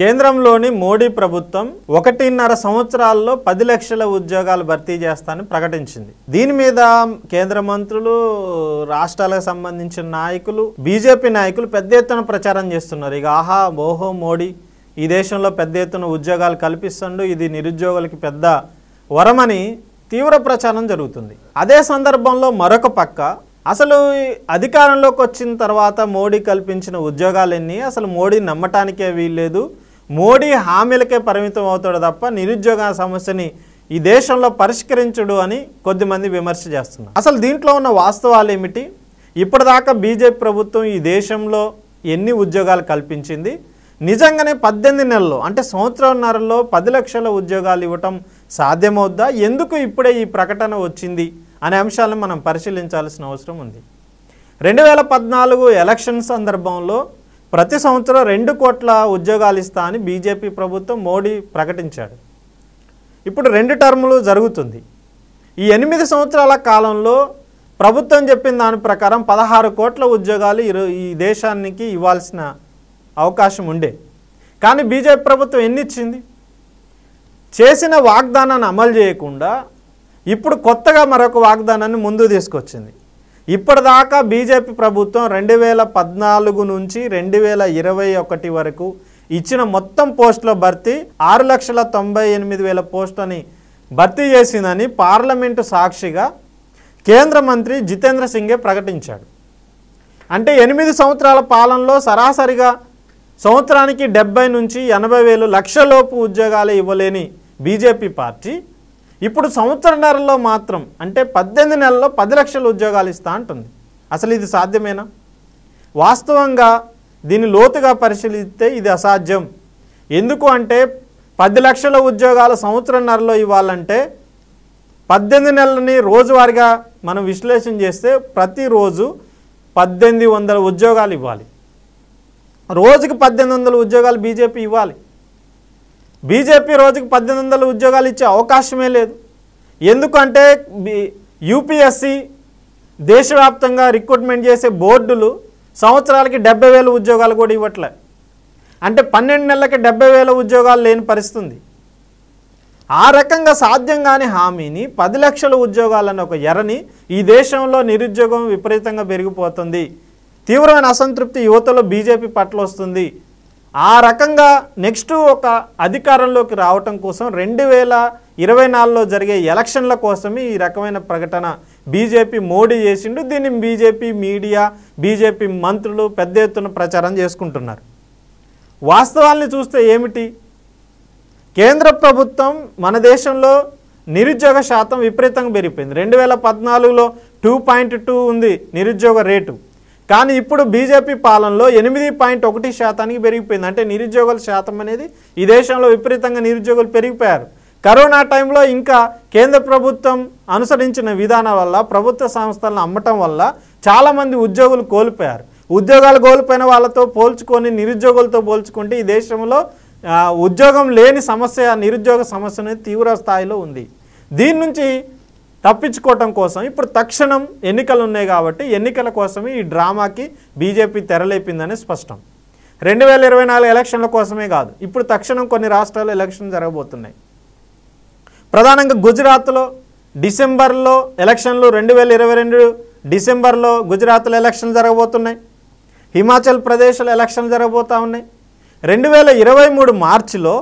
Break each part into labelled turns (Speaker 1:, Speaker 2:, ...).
Speaker 1: కేంద్రంలోని మోడీ ప్రభుత్వం ఒకటిన్నర సంవత్సరాల్లో పది లక్షల ఉద్యోగాలు భర్తీ చేస్తానని ప్రకటించింది దీని మీద కేంద్ర మంత్రులు రాష్ట్రాలకు సంబంధించిన నాయకులు బీజేపీ నాయకులు పెద్ద ఎత్తున ప్రచారం చేస్తున్నారు ఇక ఆహా ఓహో మోడీ ఈ దేశంలో పెద్ద ఎత్తున ఉద్యోగాలు కల్పిస్తుండు ఇది నిరుద్యోగులకి పెద్ద వరమని తీవ్ర ప్రచారం జరుగుతుంది అదే సందర్భంలో మరొక పక్క అసలు అధికారంలోకి వచ్చిన తర్వాత మోడీ కల్పించిన ఉద్యోగాలన్నీ అసలు మోడీ నమ్మటానికే వీల్లేదు మోడీ హామీలకే పరిమితం అవుతాడు తప్ప నిరుద్యోగ సమస్యని ఈ దేశంలో పరిష్కరించడు అని కొద్దిమంది విమర్శ చేస్తున్నారు అసలు దీంట్లో ఉన్న వాస్తవాలు ఏమిటి ఇప్పటిదాకా బీజేపీ ప్రభుత్వం ఈ దేశంలో ఎన్ని ఉద్యోగాలు కల్పించింది నిజంగానే పద్దెనిమిది నెలల్లో అంటే సంవత్సరంన్నరలో పది లక్షల ఉద్యోగాలు ఇవ్వటం సాధ్యమవుద్దా ఎందుకు ఇప్పుడే ఈ ప్రకటన వచ్చింది అనే అంశాలను మనం పరిశీలించాల్సిన అవసరం ఉంది రెండు వేల పద్నాలుగు ఎలక్షన్ సందర్భంలో ప్రతి సంవత్సరం రెండు కోట్ల ఉద్యోగాలు ఇస్తా అని బీజేపీ ప్రభుత్వం మోడీ ప్రకటించాడు ఇప్పుడు రెండు టర్ములు జరుగుతుంది ఈ ఎనిమిది సంవత్సరాల కాలంలో ప్రభుత్వం చెప్పిన దాని ప్రకారం పదహారు కోట్ల ఉద్యోగాలు ఈ దేశానికి ఇవ్వాల్సిన అవకాశం ఉండే కానీ బీజేపీ ప్రభుత్వం ఎన్ని ఇచ్చింది చేసిన వాగ్దానాన్ని అమలు చేయకుండా ఇప్పుడు కొత్తగా మరొక వాగ్దానాన్ని ముందు తీసుకొచ్చింది ఇప్పటిదాకా బీజేపీ ప్రభుత్వం రెండు వేల పద్నాలుగు నుంచి రెండు వేల ఇరవై ఒకటి వరకు ఇచ్చిన మొత్తం పోస్టుల భర్తీ ఆరు లక్షల తొంభై ఎనిమిది వేల పోస్టులని భర్తీ చేసిందని పార్లమెంటు సాక్షిగా కేంద్ర మంత్రి జితేంద్ర సింగే ప్రకటించాడు అంటే ఎనిమిది సంవత్సరాల పాలనలో సరాసరిగా సంవత్సరానికి డెబ్బై నుంచి ఎనభై వేలు లక్షలోపు ఉద్యోగాలు ఇవ్వలేని బీజేపీ పార్టీ ఇప్పుడు సంవత్సరన్నరలో మాత్రం అంటే పద్దెనిమిది నెలల్లో పది లక్షల ఉద్యోగాలు ఇస్తా అంటుంది అసలు ఇది సాధ్యమేనా వాస్తవంగా దీన్ని లోతుగా పరిశీలిస్తే ఇది అసాధ్యం ఎందుకు అంటే పది లక్షల ఉద్యోగాలు సంవత్సరన్నరలో ఇవ్వాలంటే పద్దెనిమిది నెలలని రోజువారీగా మనం విశ్లేషణ చేస్తే ప్రతిరోజు పద్దెనిమిది వందల ఉద్యోగాలు ఇవ్వాలి రోజుకి పద్దెనిమిది వందల ఉద్యోగాలు బీజేపీ ఇవ్వాలి బీజేపీ రోజుకు పద్దెనిమిది ఉద్యోగాలు ఇచ్చే అవకాశమే లేదు ఎందుకంటే యూపీఎస్సి దేశవ్యాప్తంగా రిక్రూట్మెంట్ చేసే బోర్డులు సంవత్సరాలకి డెబ్బై వేల ఉద్యోగాలు కూడా ఇవ్వట్లే అంటే పన్నెండు నెలలకి డెబ్బై వేల ఉద్యోగాలు లేని పరిస్థితుంది ఆ రకంగా సాధ్యం కాని హామీని పది లక్షల ఉద్యోగాలను ఒక ఎరని ఈ దేశంలో నిరుద్యోగం విపరీతంగా పెరిగిపోతుంది తీవ్రమైన అసంతృప్తి యువతలో బీజేపీ పట్ల వస్తుంది ఆ రకంగా నెక్స్ట్ ఒక అధికారంలోకి రావటం కోసం రెండు వేల ఇరవై నాలుగులో జరిగే ఎలక్షన్ల కోసమే ఈ రకమైన ప్రకటన బీజేపీ మోడీ చేసిండు దీన్ని బీజేపీ మీడియా బీజేపీ మంత్రులు పెద్ద ఎత్తున ప్రచారం చేసుకుంటున్నారు వాస్తవాల్ని చూస్తే ఏమిటి కేంద్ర ప్రభుత్వం మన దేశంలో నిరుద్యోగ శాతం విపరీతంగా పెరిగిపోయింది రెండు వేల పద్నాలుగులో టూ పాయింట్ టూ ఉంది నిరుద్యోగ రేటు కానీ ఇప్పుడు బీజేపీ పాలనలో ఎనిమిది పాయింట్ ఒకటి శాతానికి పెరిగిపోయింది అంటే నిరుద్యోగుల శాతం అనేది ఈ దేశంలో విపరీతంగా నిరుద్యోగులు పెరిగిపోయారు కరోనా టైంలో ఇంకా కేంద్ర ప్రభుత్వం అనుసరించిన విధానం వల్ల ప్రభుత్వ సంస్థలను అమ్మటం వల్ల చాలామంది ఉద్యోగులు కోల్పోయారు ఉద్యోగాలు కోల్పోయిన వాళ్ళతో పోల్చుకొని నిరుద్యోగులతో పోల్చుకుంటే ఈ దేశంలో ఉద్యోగం లేని సమస్య నిరుద్యోగ సమస్య అనేది తీవ్ర స్థాయిలో ఉంది దీని నుంచి తప్పించుకోవటం కోసం ఇప్పుడు తక్షణం ఎన్నికలు ఉన్నాయి కాబట్టి ఎన్నికల కోసమే ఈ డ్రామాకి బీజేపీ తెరలేపిందని స్పష్టం రెండు వేల ఇరవై నాలుగు ఎలక్షన్ల కోసమే కాదు ఇప్పుడు తక్షణం కొన్ని రాష్ట్రాల్లో ఎలక్షన్ జరగబోతున్నాయి ప్రధానంగా గుజరాత్లో డిసెంబర్లో ఎలక్షన్లు రెండు వేల ఇరవై రెండు డిసెంబర్లో గుజరాత్లో ఎలక్షన్లు జరగబోతున్నాయి హిమాచల్ ప్రదేశ్లో ఎలక్షన్లు జరగబోతూ ఉన్నాయి రెండు వేల ఇరవై మూడు మార్చిలో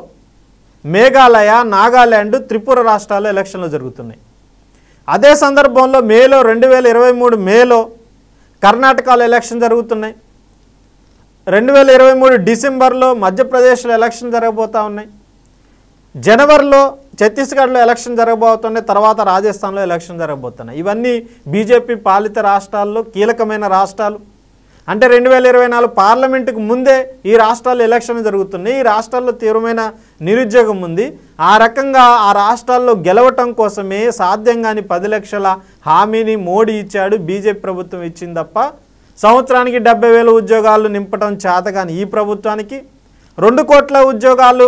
Speaker 1: మేఘాలయ నాగాల్యాండ్ త్రిపుర రాష్ట్రాల్లో ఎలక్షన్లు జరుగుతున్నాయి అదే సందర్భంలో మేలో రెండు వేల ఇరవై మూడు మేలో కర్ణాటకలో ఎలక్షన్ జరుగుతున్నాయి రెండు వేల ఇరవై మూడు డిసెంబర్లో మధ్యప్రదేశ్లో ఎలక్షన్ జరగబోతూ ఉన్నాయి జనవరిలో ఛత్తీస్గఢ్లో ఎలక్షన్ జరగబోతున్నాయి తర్వాత రాజస్థాన్లో ఎలక్షన్ జరగబోతున్నాయి ఇవన్నీ బీజేపీ పాలిత రాష్ట్రాల్లో కీలకమైన రాష్ట్రాలు అంటే రెండు వేల ఇరవై నాలుగు పార్లమెంటుకు ముందే ఈ రాష్ట్రాల్లో ఎలక్షన్ జరుగుతున్నాయి ఈ రాష్ట్రాల్లో తీవ్రమైన నిరుద్యోగం ఉంది ఆ రకంగా ఆ రాష్ట్రాల్లో గెలవటం కోసమే సాధ్యం కాని పది లక్షల హామీని మోడీ ఇచ్చాడు బీజేపీ ప్రభుత్వం ఇచ్చింది తప్ప సంవత్సరానికి డెబ్బై వేల ఉద్యోగాలు నింపడం చేతగాని ఈ ప్రభుత్వానికి రెండు కోట్ల ఉద్యోగాలు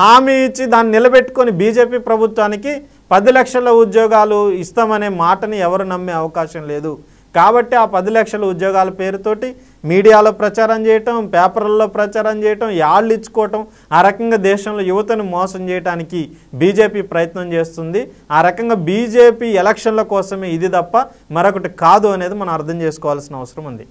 Speaker 1: హామీ ఇచ్చి దాన్ని నిలబెట్టుకొని బీజేపీ ప్రభుత్వానికి పది లక్షల ఉద్యోగాలు ఇస్తామనే మాటని ఎవరు నమ్మే అవకాశం లేదు కాబట్టి ఆ పది లక్షల ఉద్యోగాల పేరుతోటి మీడియాలో ప్రచారం చేయటం పేపర్లలో ప్రచారం చేయటం యాళ్ళు ఇచ్చుకోవటం ఆ రకంగా దేశంలో యువతను మోసం చేయడానికి బీజేపీ ప్రయత్నం చేస్తుంది ఆ రకంగా బీజేపీ ఎలక్షన్ల కోసమే ఇది తప్ప మరొకటి కాదు అనేది మనం అర్థం చేసుకోవాల్సిన అవసరం ఉంది